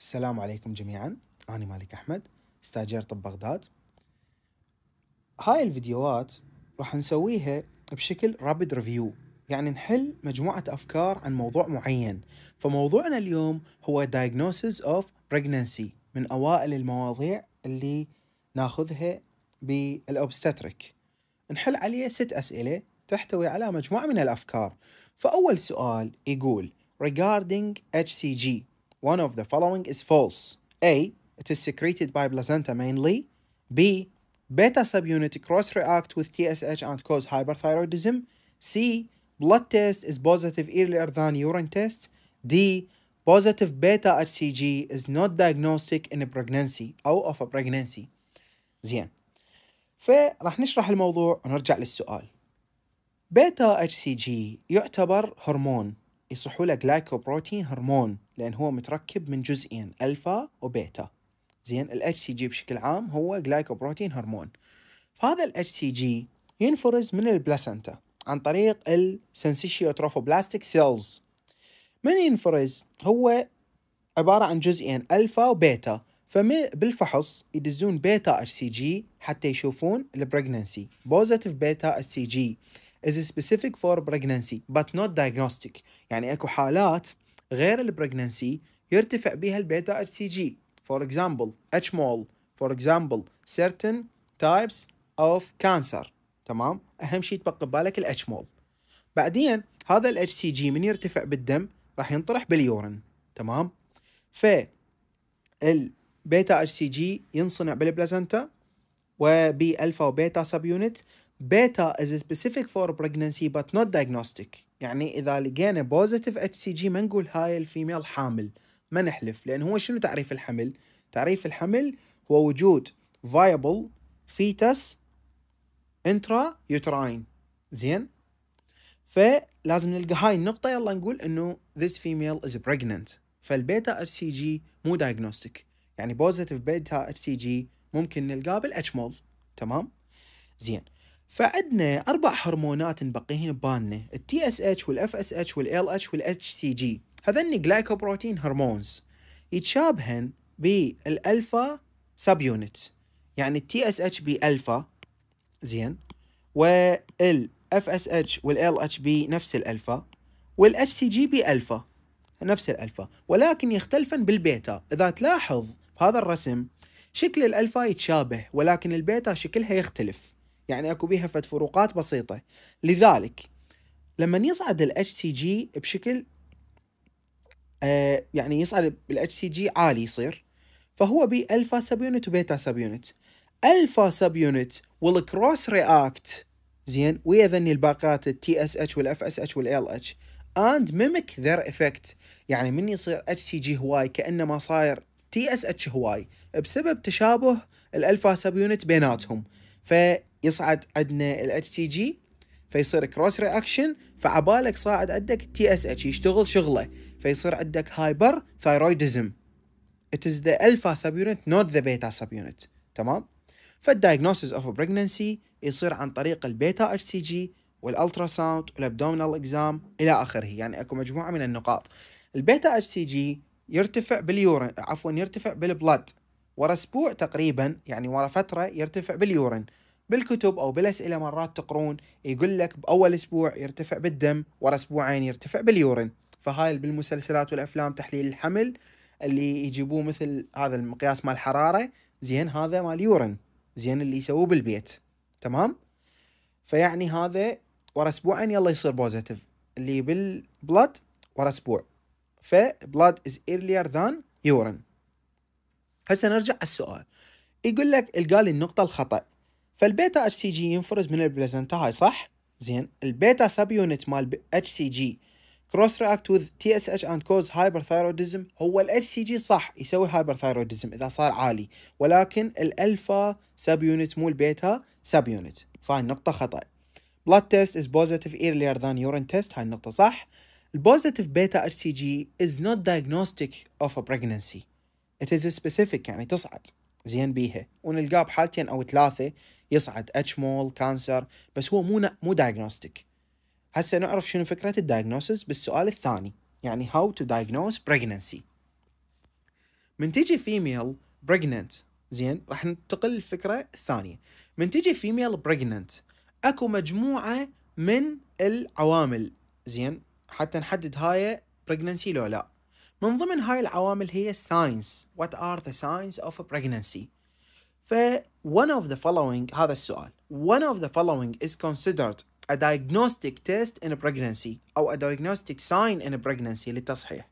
السلام عليكم جميعا أنا مالك أحمد طب بغداد هاي الفيديوهات راح نسويها بشكل رابد ريفيو يعني نحل مجموعة أفكار عن موضوع معين فموضوعنا اليوم هو diagnosis of pregnancy من أوائل المواضيع اللي ناخذها بالأوبستاتريك نحل عليه ست أسئلة تحتوي على مجموعة من الأفكار فأول سؤال يقول regarding HCG one of the following is false. A. It is secreted by placenta mainly. B. Beta subunit cross-react with TSH and cause hyperthyroidism. C. Blood test is positive earlier than urine test. D. Positive beta HCG is not diagnostic in a pregnancy or of a pregnancy. زين. فراح نشرح الموضوع ونرجع للسؤال. بيتا اتش سي جي يعتبر هرمون يصحوا له هرمون لان هو متركب من جزئين الفا وبيتا زين الاتش سي جي بشكل عام هو جلايكوبروتين هرمون فهذا الاتش سي جي ينفرز من البلاسنتا عن طريق السنسيشيوتروفوبلاستيك سيلز من ينفرز هو عبارة عن جزئين ألفا وبيتا فبالفحص يدزون بيتا اتش سي جي حتى يشوفون البريجننسي بوزيتيف بيتا اتش سي جي is specific for pregnancy but not diagnostic يعني اكو حالات غير البريجننسي يرتفع بها البيتا اتش سي جي فور اكزامبل اتش مول فور اكزامبل سيرتن تايبس اوف كانسر تمام اهم شيء تبقى ببالك الاتش مول بعدين هذا الاتش سي جي من يرتفع بالدم راح ينطرح باليورين تمام ف البيتا اتش سي جي ينصنع بالبلازنتا وبالفا وبيتا سب يونت بيتا از سبيسيفيك فور بريجننسي بات نوت diagnostic يعني اذا لقينا بوزيتيف اتش سي جي ما نقول هاي الفيميل حامل ما نحلف لان هو شنو تعريف الحمل؟ تعريف الحمل هو وجود فايبل فيتس انترا يوتراين زين فلازم نلقى هاي النقطة يلا نقول انه this female is pregnant فالبيتا اتش سي جي مو دايجنوستيك يعني بوزيتيف بيتا اتش سي جي ممكن نلقاه بالاتش مول تمام زين فعندنا اربع هرمونات باقيين ببالنا التي اس اتش والاف اس اتش والال اتش والاتش سي جي هذني جلايكوبروتين هرمونز يتشابهن بالالفا سب يونت يعني التي اس اتش الفا زين والاف اس اتش والال اتش نفس الالفا والاتش سي جي الفا نفس الالفا ولكن يختلفن بالبيتا اذا تلاحظ بهذا الرسم شكل الالفا يتشابه ولكن البيتا شكلها يختلف يعني اكو بيها فد فروقات بسيطه لذلك لما يصعد الاتش سي جي بشكل آه يعني يصعد الاتش سي جي عالي يصير فهو بي الفا سب يونت وبيتا سب يونت الفا سب يونت والكروس رياكت زين ويا ذني الباقات التي اس اتش والاف اس اتش والال اتش اند ميمك ذير افكت يعني من يصير اتش سي جي هواي كانما صاير تي اس اتش هواي بسبب تشابه الالفا سب يونت بيناتهم في يصعد عندنا الاتش تي جي فيصير كروس رياكشن فعبالك صاعد عندك تي اس اتش يشتغل شغله فيصير عندك هايبر ثايرويدزم it is the alpha subunit not the beta subunit تمام فالدايجنوسيس اوف بريجننسي يصير عن طريق البيتا اتش سي جي والالترا ساوند والابدومينال اكزام الى اخره يعني اكو مجموعه من النقاط البيتا اتش سي جي يرتفع باليورين عفوا يرتفع بالبلد ورا اسبوع تقريبا يعني ورا فتره يرتفع باليورين بالكتب او بالاسئله مرات تقرون يقول لك باول اسبوع يرتفع بالدم ورا اسبوعين يرتفع باليورين فهاي بالمسلسلات والافلام تحليل الحمل اللي يجيبوه مثل هذا المقياس مال الحراره زين هذا مال يورين زين اللي يسووه بالبيت تمام فيعني هذا ورا اسبوعين يلا يصير بوزيتيف اللي بالبلد ورا اسبوع فبلاد از ايرليير ذان يورين هسه نرجع على السؤال يقول لك القى لي النقطه الخطا فالبيتا اتش سي جي ينفرز من البلازنتا هاي صح زين البيتا سب يونت مال اتش سي جي كروس رياكت وذ تي اس اتش اند كوز هايبرثايروديزم هو الاتش سي جي صح يسوي هايبرثايروديزم اذا صار عالي ولكن الالفا سب يونت مو البيتا سب يونت فهاي النقطه خطا blood test is positive earlier than urine test هاي النقطة صح البوزيتيف بيتا اتش سي جي is not diagnostic of a pregnancy it is specific يعني تصعد زين بيها ونلقاه بحالتين أو ثلاثة يصعد اتش مول كانسر بس هو مو مو دايجنوستيك هسه نعرف شنو فكره الدايجنوسيس بالسؤال الثاني يعني how to diagnose pregnancy من تيجي female pregnant زين راح ننتقل للفكره الثانيه من تيجي female pregnant اكو مجموعه من العوامل زين حتى نحدد هاي pregnancy لو لا من ضمن هاي العوامل هي signs what are the signs of pregnancy ف one of the following هذا السؤال one of the following is considered a diagnostic test in a pregnancy أو a diagnostic sign in a pregnancy للتصحيح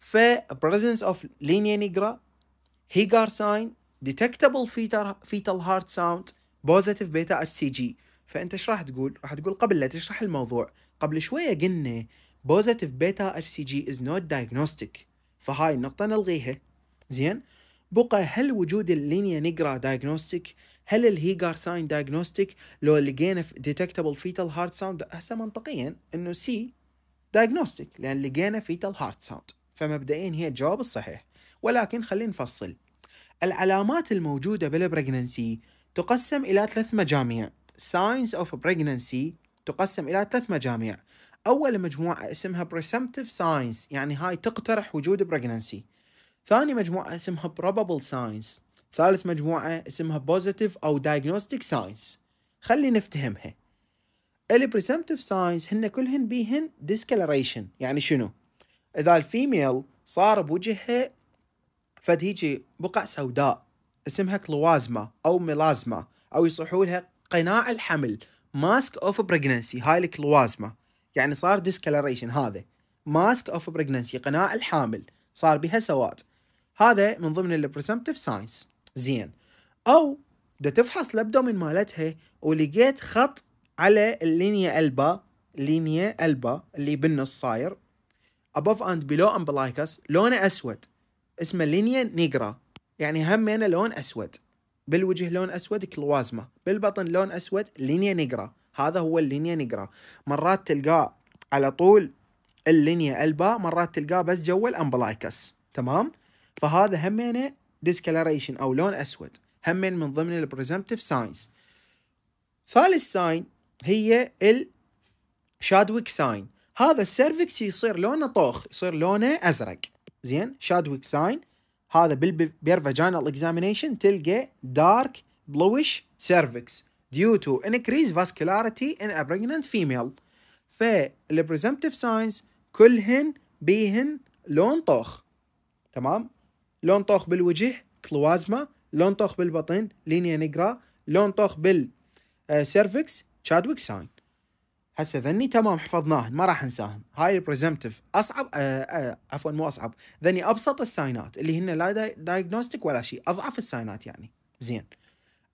ف presence of linea nigra Hagar sign detectable fetal, fetal heart sound positive beta HCG فأنت ايش راح تقول؟ راح تقول قبل لا تشرح الموضوع قبل شوية قلنا positive beta HCG is not diagnostic فهاي النقطة نلغيها زين بقى هل وجود اللينيا نيجرا دايجنوستيك هل الهيجار ساين دايجنوستيك لو لقينا في ديتكتبل فيتال هارت ساوند هسه منطقيا انه سي دايجنوستيك لان لقينا فيتال هارت ساوند فمبدئيا هي الجواب الصحيح ولكن خلينا نفصل العلامات الموجودة بالبريجننسي تقسم إلى ثلاث مجاميع ساينز أوف pregnancy تقسم إلى ثلاث مجاميع أول مجموعة اسمها presumptive ساينز يعني هاي تقترح وجود pregnancy ثاني مجموعة اسمها probable science ثالث مجموعة اسمها positive أو diagnostic science خلي نفتهمها Presumptive ساينس هن كلهن بيهن ديسكلريشن يعني شنو اذا الفيميل صار بوجهها فد هيجي بقع سوداء اسمها كلوازما او ميلازما او يصيحوا لها قناع الحمل ماسك اوف بريجنسي هاي الكلوازما يعني صار ديسكلريشن هذا ماسك اوف بريجنسي قناع الحامل صار بها سواد هذا من ضمن البريسمتيف ساينس زين او بدها تفحص الابدومين مالتها ولقيت خط على اللينيا البا لينيا البا اللي بالنص صاير ابوف اند بلو امبلايكس لونه اسود اسمه لينيا نيجرا يعني همينه لون اسود بالوجه لون اسود كلوازما بالبطن لون اسود لينيا نيجرا هذا هو اللينيا نيجرا مرات تلقاه على طول اللينيا البا مرات تلقاه بس جوا الامبلايكس تمام فهذا همينه discoloration او لون اسود همين من ضمن البريزمتيف ساينز ثالث ساين هي الشادويك ساين هذا السيرفكس يصير لونه طوخ يصير لونه ازرق زين شادويك ساين هذا بالبيرفاجينال فاجينال اكزامينيشن تلقى دارك بلويش سيرفكس due to increased vascularity in a pregnant female فالبريزمتيف ساينز كلهن بيهن لون طوخ تمام لون طوخ بالوجه كلوازما لون طوخ بالبطن لينيا نيجرا لون طوخ بال سيرفكس تشادويك ساين هسه ذني تمام حفظناهن ما راح انساهن هاي البريزمتيف اصعب آه، آه، عفوا مو اصعب ذني ابسط الساينات اللي هن لا دايجنوستيك ولا شيء اضعف الساينات يعني زين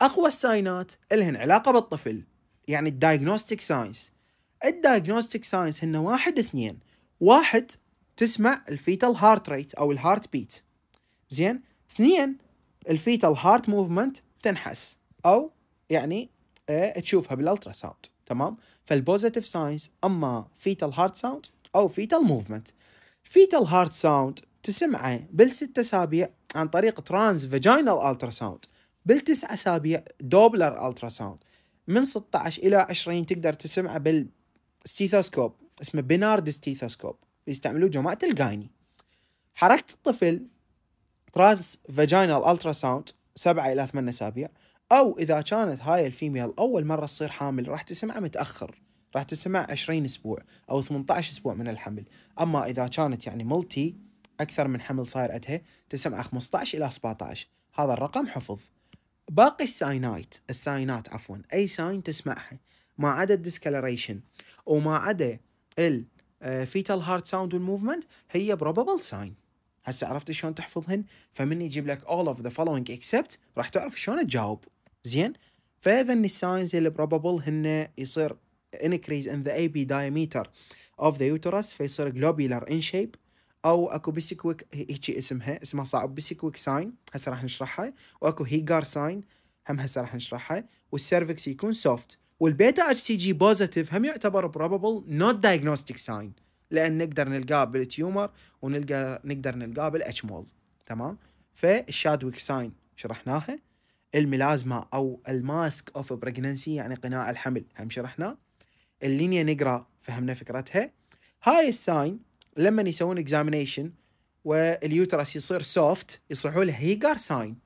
اقوى الساينات الهن علاقه بالطفل يعني الدايجنوستيك ساينس الدايجنوستيك ساينس هن واحد اثنين واحد تسمع الفيتال هارت ريت او الهارت بيت زين اثنين الفيتال هارت موفمنت تنحس او يعني اه تشوفها بالالترا ساوند تمام فالبوزيتيف ساينز اما فيتال هارت ساوند او فيتال موفمنت فيتال هارت ساوند تسمعه بالست اسابيع عن طريق ترانس فاجينال الترا ساوند بالتسع اسابيع دوبلر الترا ساوند من 16 الى 20 تقدر تسمعه بالستيثوسكوب اسمه بينارد ستيثوسكوب يستعملوه جماعه الجايني حركه الطفل ترانس فاجينال الترا ساوند سبعة الى ثمان اسابيع او اذا كانت هاي الفيميل اول مره تصير حامل راح تسمعها متاخر راح تسمع 20 اسبوع او 18 اسبوع من الحمل اما اذا كانت يعني ملتي اكثر من حمل صاير عندها تسمع 15 الى 17 هذا الرقم حفظ باقي الساينايت الساينات عفوا اي ساين تسمعها ما عدا الديسكلريشن وما عدا الفيتال هارت ساوند والموفمنت هي بروبابل ساين هسه عرفت شلون تحفظهن فمن يجيب لك all of the following except راح تعرف شلون تجاوب زين فاذا الساينز اللي probable هن يصير increase in the AB diameter of the uterus فيصير globular in shape او اكو بيسكويك هيجي اسمها اسمها صعب بيسكويك ساين هسه راح نشرحها واكو هيجار ساين هم هسه راح نشرحها والسيرفكس يكون سوفت والبيتا اتش سي جي بوزيتيف هم يعتبر بروبابل نوت دايجنوستيك ساين لان نقدر نلقاه بالتيومر ونلقى نقدر نلقاه بالاتشمول تمام فالشادويك ساين شرحناها الميلازما او الماسك اوف بريجننسي يعني قناع الحمل هم شرحناه اللينيا نقرا فهمنا فكرتها هاي الساين لما يسوون اكزامينيشن واليوترس يصير سوفت يصيحوا له هيجار ساين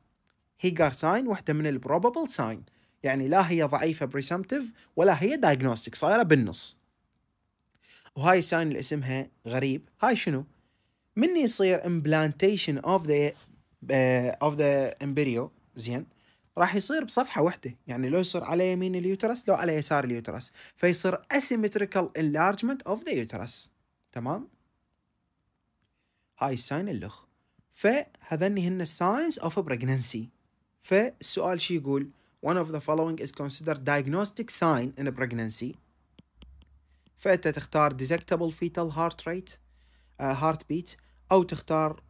هيجار ساين واحده من البروبابل ساين يعني لا هي ضعيفه بريسمتيف ولا هي دايجنوستيك صايره بالنص وهاي الساين اللي اسمها غريب هاي شنو من يصير امبلانتيشن اوف ذا اوف ذا امبريو زين راح يصير بصفحه واحده يعني لو يصير على يمين اليوترس لو على يسار اليوترس فيصير اسيمتريكال انلارجمنت اوف ذا يوترس تمام هاي الساين اللخ فهذني هن signs of pregnancy فالسؤال شو يقول one of the following is considered diagnostic sign in a pregnancy فانت تختار detectable fetal heart rate هارت آه، بيت او تختار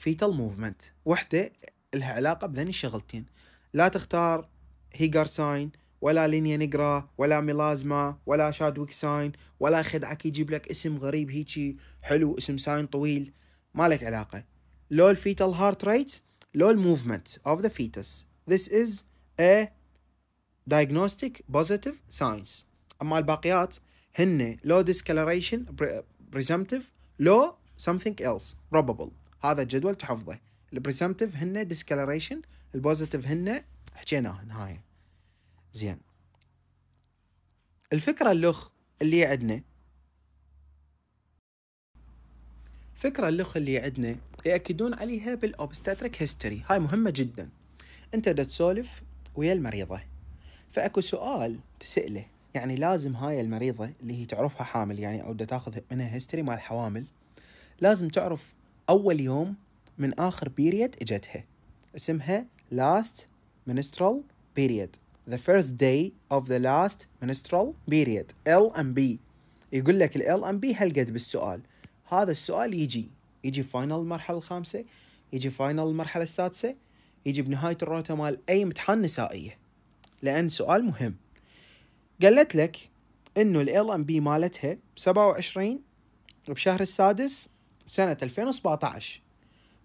fetal movement وحده لها علاقه بذني الشغلتين لا تختار هيجر ساين ولا لينيا نيجرا ولا ميلازما ولا شادويك ساين ولا خدعك يجيب لك اسم غريب هيجي حلو اسم ساين طويل ما لك علاقه لو الفيتال هارت ريت لو الموفمنت اوف ذا فيتس this is a diagnostic positive science اما الباقيات هن لو ديسكلريشن بريزمتيف لو سمثينج ايلس بروبابل هذا الجدول تحفظه البريزمتيف هن ديسكلريشن البوزيتيف هن حكيناها نهايه زين الفكره اللخ اللي عندنا الفكره اللخ اللي عندنا ياكدون عليها بالاوبستاتريك هيستوري هاي مهمه جدا انت دا تسولف ويا المريضه فاكو سؤال تساله يعني لازم هاي المريضة اللي هي تعرفها حامل يعني أو تاخذ منها هيستوري مال حوامل لازم تعرف أول يوم من آخر بيريد إجتها اسمها last menstrual period the first day of the last menstrual period L and B يقول لك ال ام بي هالقد بالسؤال هذا السؤال يجي يجي فاينل المرحلة الخامسة يجي فاينل المرحلة السادسة يجي بنهاية الروتا مال أي امتحان نسائية لأن سؤال مهم قالت لك انه ال ام بي مالتها 27 بشهر السادس سنة 2017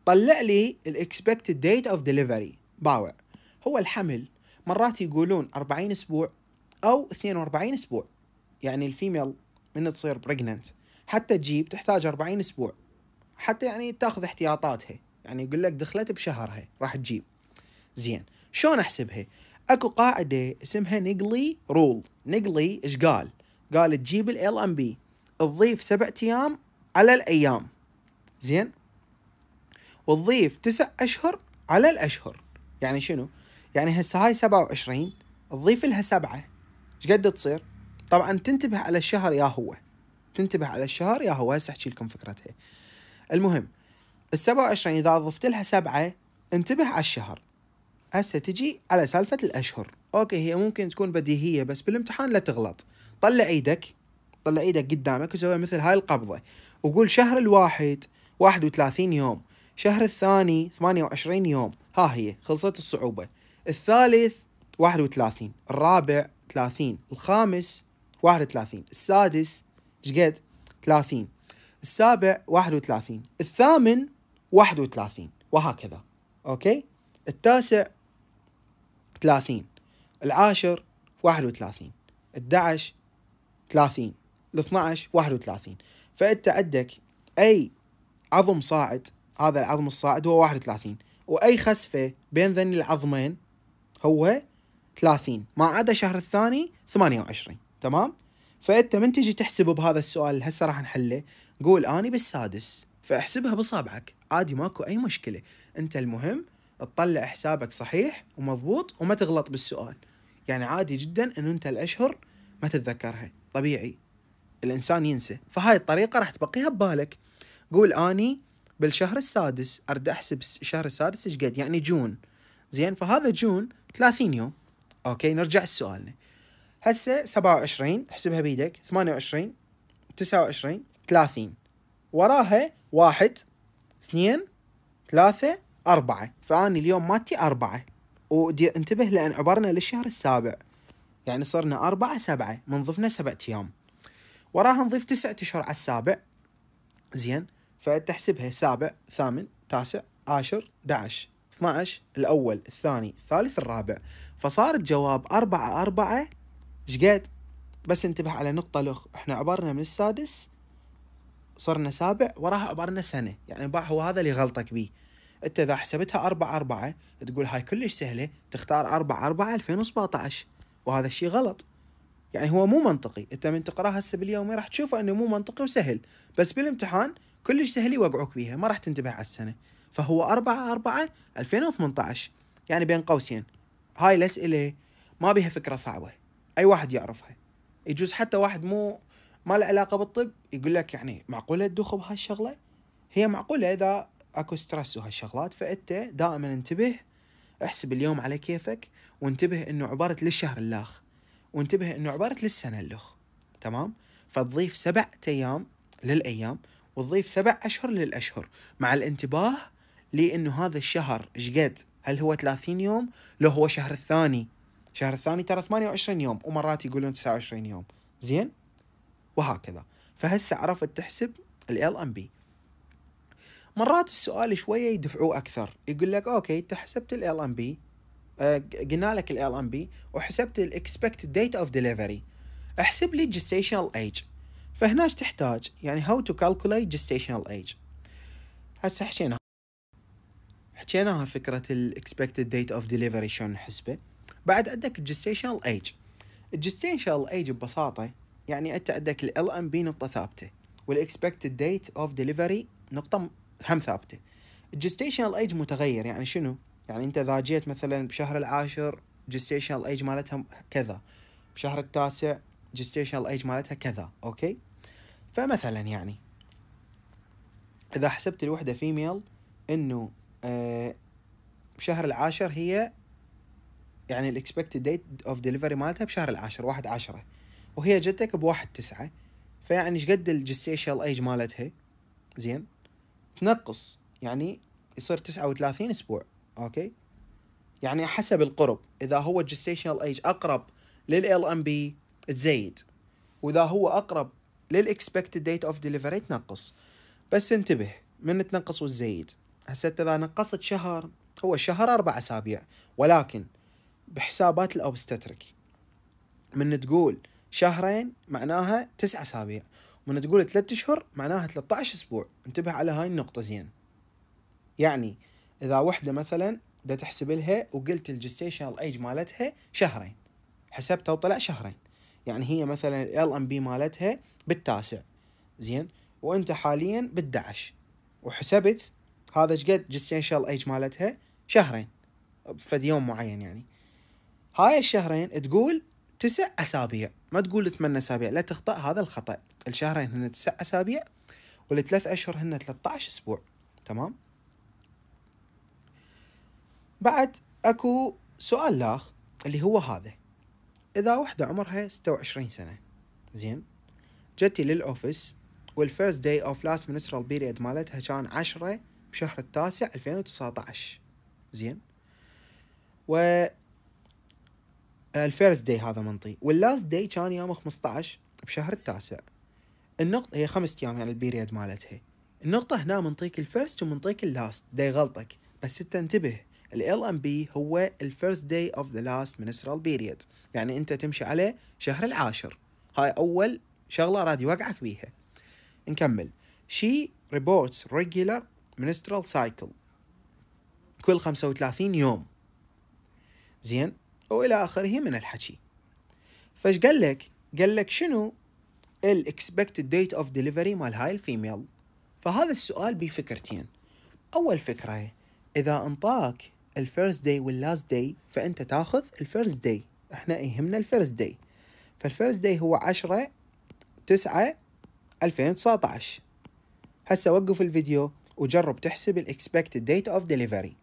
طلع لي الاكسبكتد ديت اوف ديليفري باوع هو الحمل مرات يقولون 40 اسبوع او 42 اسبوع يعني الفيميل من تصير بريجننت حتى تجيب تحتاج 40 اسبوع حتى يعني تاخذ احتياطاتها يعني يقول لك دخلت بشهرها راح تجيب زين شلون احسبها اكو قاعده اسمها نقلي رول نقلي ايش قال قال تجيب ال ام بي تضيف سبع ايام على الايام زين وتضيف تسع اشهر على الاشهر يعني شنو يعني هسه هاي 27 تضيف لها سبعة ايش قد تصير طبعا تنتبه على الشهر يا هو تنتبه على الشهر يا هو هسه احكي لكم فكرتها المهم ال 27 اذا ضفت لها سبعة انتبه على الشهر هسه تجي على سالفة الأشهر أوكي هي ممكن تكون بديهية بس بالامتحان لا تغلط طلع إيدك طلع إيدك قدامك وسوي مثل هاي القبضة وقول شهر الواحد 31 يوم شهر الثاني 28 يوم ها هي خلصت الصعوبة الثالث 31 الرابع 30 الخامس 31 السادس شقد 30 السابع 31 الثامن 31 وهكذا اوكي التاسع 30 العاشر 31 11 30 ال 12 31 فانت عندك اي عظم صاعد هذا العظم الصاعد هو 31 واي خسفه بين ذني العظمين هو 30 ما عدا شهر الثاني 28 تمام فانت من تجي تحسب بهذا السؤال اللي هسه راح نحله قول اني بالسادس فاحسبها بصابعك عادي ماكو اي مشكله انت المهم تطلع حسابك صحيح ومضبوط وما تغلط بالسؤال يعني عادي جدا ان انت الاشهر ما تتذكرها طبيعي الانسان ينسى فهاي الطريقه راح تبقيها ببالك قول اني بالشهر السادس ارد احسب الشهر السادس ايش قد يعني جون زين فهذا جون 30 يوم اوكي نرجع لسؤالنا هسه 27 احسبها بيدك 28 29 30 وراها واحد اثنين ثلاثة أربعة فأنا اليوم مالتي أربعة ودي انتبه لأن عبرنا للشهر السابع يعني صرنا أربعة سبعة من ضفنا سبعة أيام وراها نضيف تسعة أشهر على السابع زين فتحسبها سابع ثامن تاسع عاشر دعش 12 الأول الثاني الثالث الرابع فصار الجواب أربعة أربعة شقد بس انتبه على نقطة لخ احنا عبرنا من السادس صرنا سابع وراها عبرنا سنة يعني هو هذا اللي غلطك بيه انت اذا حسبتها 4 4 تقول هاي كلش سهله تختار 4 4 2017 وهذا الشيء غلط يعني هو مو منطقي انت من تقراها هسه باليومي راح تشوفه انه مو منطقي وسهل بس بالامتحان كلش سهل يوقعوك بيها ما راح تنتبه على السنه فهو 4 4 2018 يعني بين قوسين هاي الاسئله ما بيها فكره صعبه اي واحد يعرفها يجوز حتى واحد مو ما له علاقه بالطب يقول لك يعني معقوله تدوخ بهالشغله هي معقوله اذا اكو ستريس وهالشغلات فانت دائما انتبه احسب اليوم على كيفك وانتبه انه عبارة للشهر الاخ وانتبه انه عبارة للسنة الاخ تمام فتضيف سبع ايام للايام وتضيف سبع اشهر للاشهر مع الانتباه لانه هذا الشهر شقد هل هو 30 يوم لو هو شهر الثاني شهر الثاني ترى 28 يوم ومرات يقولون 29 يوم زين وهكذا فهسه عرفت تحسب ال ام بي مرات السؤال شويه يدفعوه اكثر يقول لك اوكي انت حسبت الـ LMB آه، قلنا لك الـ LMB وحسبت الـ Expected Date of Delivery احسب لي gestational age فهناش تحتاج يعني how to calculate gestational age هسه حشينا حكيناها فكرة الـ expected date of delivery شلون نحسبه بعد عندك gestational age gestational age ببساطة يعني أنت عندك الـ LMB نقطة ثابتة والـ expected date of delivery نقطة هم ثابته الجستيشنال ايج متغير يعني شنو يعني انت اذا جيت مثلا بشهر العاشر جستيشنال ايج مالتها كذا بشهر التاسع جستيشنال ايج مالتها كذا اوكي فمثلا يعني اذا حسبت الوحده فيميل انه آه، بشهر العاشر هي يعني الاكسبكتد ديت اوف ديليفري مالتها بشهر العاشر واحد عشرة وهي جتك بواحد تسعة فيعني ايش قد الجستيشنال ايج مالتها زين تنقص يعني يصير 39 اسبوع اوكي يعني حسب القرب اذا هو الجستيشنال ايج اقرب لل ام بي تزيد واذا هو اقرب للاكسبكتد ديت اوف ديليفري تنقص بس انتبه من تنقص وتزيد هسه اذا نقصت شهر هو شهر اربع اسابيع ولكن بحسابات الاوبستترك من تقول شهرين معناها تسع اسابيع من تقول ثلاثة اشهر معناها 13 اسبوع انتبه على هاي النقطة زين يعني اذا وحدة مثلا دا تحسب لها وقلت الجستيشنال ايج مالتها شهرين حسبتها وطلع شهرين يعني هي مثلا ال ام بي مالتها بالتاسع زين وانت حاليا بال11 وحسبت هذا ايش قد جستيشنال ايج مالتها شهرين فد يوم معين يعني هاي الشهرين تقول تسع اسابيع ما تقول ثمان اسابيع لا تخطا هذا الخطا الشهرين هن تسع أسابيع والثلاث أشهر هن 13 أسبوع تمام بعد أكو سؤال لاخ اللي هو هذا إذا وحدة عمرها 26 سنة زين جتي للأوفيس والفيرست داي اوف لاست منسترال بيريد مالتها كان 10 بشهر التاسع 2019 زين و الفيرست داي هذا منطي واللاست داي كان يوم 15 بشهر التاسع النقطة هي خمسة أيام يعني البيريد مالتها النقطة هنا منطيك الفيرست ومنطيك اللاست دا يغلطك بس أنت ال ام بي هو الفيرست داي اوف ذا لاست منسترال بيريد يعني انت تمشي عليه شهر العاشر هاي اول شغله راد يوقعك بيها نكمل شي ريبورتس regular منسترال سايكل كل 35 يوم زين والى اخره من الحكي فايش قال لك قال لك شنو الاكسبكتد ديت اوف ديليفري مال هاي الفيميل فهذا السؤال بفكرتين اول فكره اذا انطاك الفيرست داي واللاست داي فانت تاخذ الفيرست داي احنا يهمنا الفيرست داي فالفيرست داي هو 10 9 2019 هسه وقف الفيديو وجرب تحسب الاكسبكتد ديت اوف ديليفري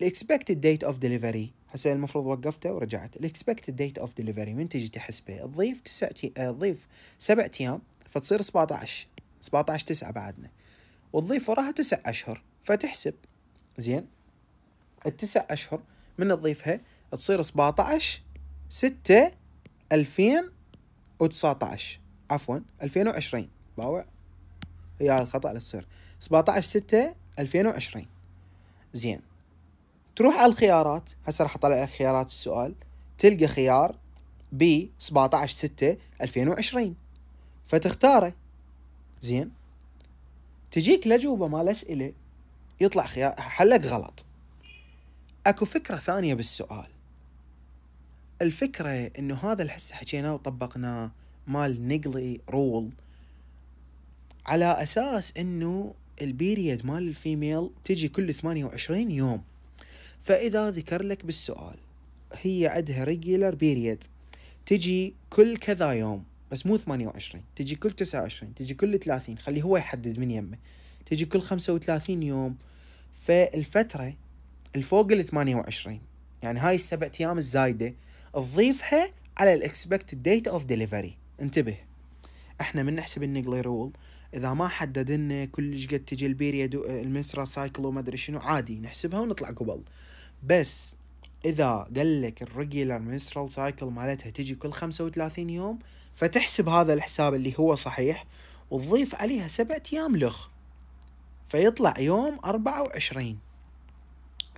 الاكسبكتد ديت اوف ديليفري هسه المفروض وقفته ورجعت الاكسبكتد ديت اوف ديليفري من تجي تحسبه تضيف تسع تضيف آه، سبع ايام فتصير 17 17 9 بعدنا وتضيف وراها تسع اشهر فتحسب زين التسع اشهر من تضيفها تصير 17 6 2019 عفوا 2020 باوع يا الخطا اللي تصير 17 6 2020 زين تروح على الخيارات هسه راح اطلع لك خيارات السؤال تلقى خيار ب 17 6 2020 فتختاره زين تجيك الاجوبه مال اسئله يطلع خيار حلك غلط اكو فكره ثانيه بالسؤال الفكره انه هذا اللي هسه حكيناه وطبقناه مال نيجلي رول على اساس انه البيريد مال الفيميل تجي كل 28 يوم فإذا ذكر لك بالسؤال هي عندها ريجولر بيريد تجي كل كذا يوم بس مو 28 تجي كل 29 تجي كل 30 خلي هو يحدد من يمه تجي كل 35 يوم فالفترة الفوق ال 28 يعني هاي السبع ايام الزايدة تضيفها على الاكسبكتد ديت اوف ديليفري انتبه احنا من نحسب النقلي رول اذا ما حدد لنا كلش قد تجي البيريد المسرة سايكل وما ادري شنو عادي نحسبها ونطلع قبل بس اذا قال لك الريجولر منسترال سايكل مالتها تجي كل 35 يوم فتحسب هذا الحساب اللي هو صحيح وتضيف عليها سبعة ايام لخ فيطلع يوم 24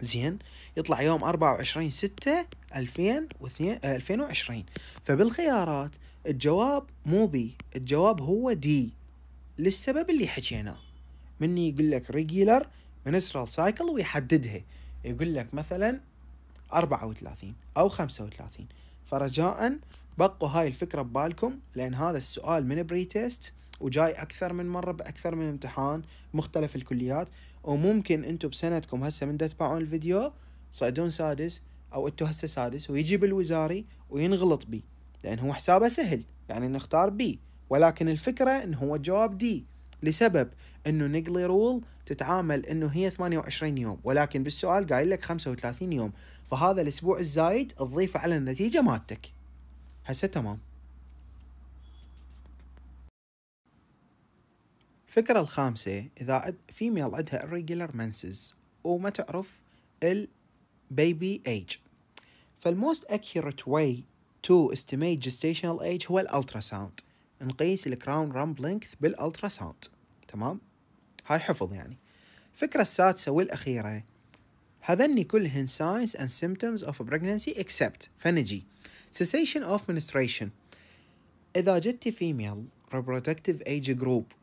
زين يطلع يوم 24 6 2020 فبالخيارات الجواب مو بي الجواب هو دي للسبب اللي حكيناه مني يقول لك ريجيلر منسترال سايكل ويحددها يقول لك مثلا 34 او 35 فرجاء بقوا هاي الفكره ببالكم لان هذا السؤال من بري تيست وجاي اكثر من مره باكثر من امتحان مختلف الكليات وممكن انتم بسنتكم هسه من تتبعون الفيديو تصعدون سادس او انتم هسه سادس ويجي بالوزاري وينغلط بي لان هو حسابه سهل يعني نختار بي ولكن الفكرة أنه هو الجواب دي لسبب أنه نقلي رول تتعامل أنه هي 28 يوم ولكن بالسؤال قايل لك 35 يوم فهذا الأسبوع الزايد تضيفه على النتيجة مالتك هسه تمام الفكرة الخامسة إذا فيميل عندها irregular menses وما تعرف البيبي age فالموست accurate way to estimate gestational age هو الألتراساوند نقيس الكراون رام لينكث بالالترا ساوند تمام هاي حفظ يعني الفكرة السادسة والأخيرة هذني كلهن signs and symptoms of pregnancy except فنجي cessation of menstruation إذا جتي female reproductive age group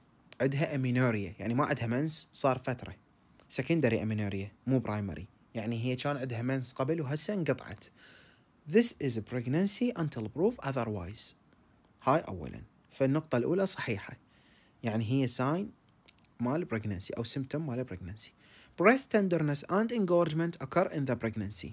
عندها امينوريا يعني ما عندها منس صار فترة secondary امينوريا مو primary يعني هي كان عندها منس قبل وهسه انقطعت This is pregnancy until proof otherwise هاي أولاً فالنقطة الأولى صحيحة يعني هي ساين مال pregnancy أو symptom مال pregnancy breast tenderness and engorgement occur in the pregnancy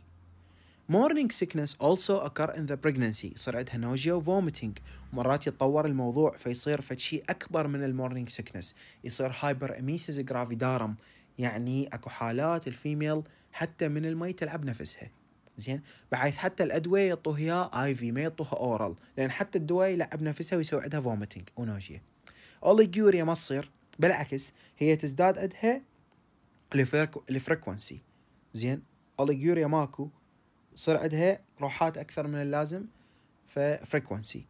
morning sickness also occur in the pregnancy يصير عندها nausea و vomiting مرات يتطور الموضوع فيصير فد اكبر من المورنينج sickness يصير hyperemesis gravidarum يعني اكو حالات الفيميل حتى من المي تلعب نفسها زين بحيث حتى الادويه يعطوها اي في ما يعطوها اورال لان حتى الدواء يلعب نفسها ويسوي عندها فومتنج ونوجيه اوليجوريا ما تصير بالعكس هي تزداد عندها الفريكونسي زين اوليجوريا ماكو صار عندها روحات اكثر من اللازم ففريكونسي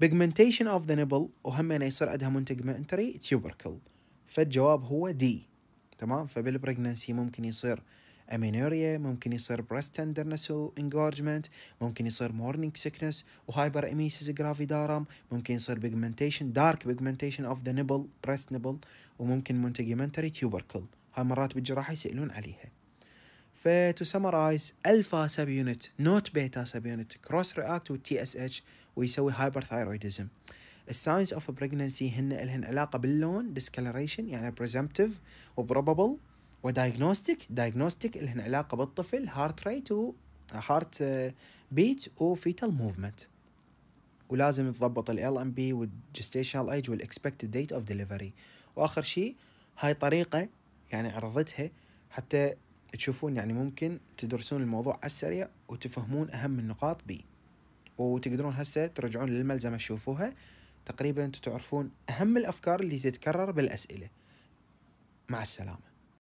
بيجمنتيشن اوف ذا نبل وهم يصير عندها منتجمنتري تيوبركل فالجواب هو دي تمام فبالبريجننسي ممكن يصير امينوريا ممكن يصير بريست تندرنس وانجورجمنت ممكن يصير مورنينج سيكنس وهايبر اميسيس جرافيدارم ممكن يصير بيجمنتيشن دارك بيجمنتيشن اوف ذا نبل بريست نبل وممكن مونتيجمنتري تيوبركل هاي مرات بالجراحه يسالون عليها فتو سمرايز الفا سب يونت نوت بيتا سب يونت كروس رياكت والتي اس اتش ويسوي هايبر ثايرويدزم الساينز اوف بريجننسي هن لهن علاقه باللون ديسكلريشن يعني بريزمبتيف وبروبابل ودايجنوستيك دايجنوستيك اللي هن علاقه بالطفل هارت ريت وهارت بيت وفيتال موفمنت ولازم تضبط ال ام بي والجستيشنال ايج والاكسبكتد ديت اوف ديليفري واخر شيء هاي طريقه يعني عرضتها حتى تشوفون يعني ممكن تدرسون الموضوع على السريع وتفهمون اهم النقاط بي وتقدرون هسه ترجعون للملزمه تشوفوها تقريبا تعرفون اهم الافكار اللي تتكرر بالاسئله مع السلامه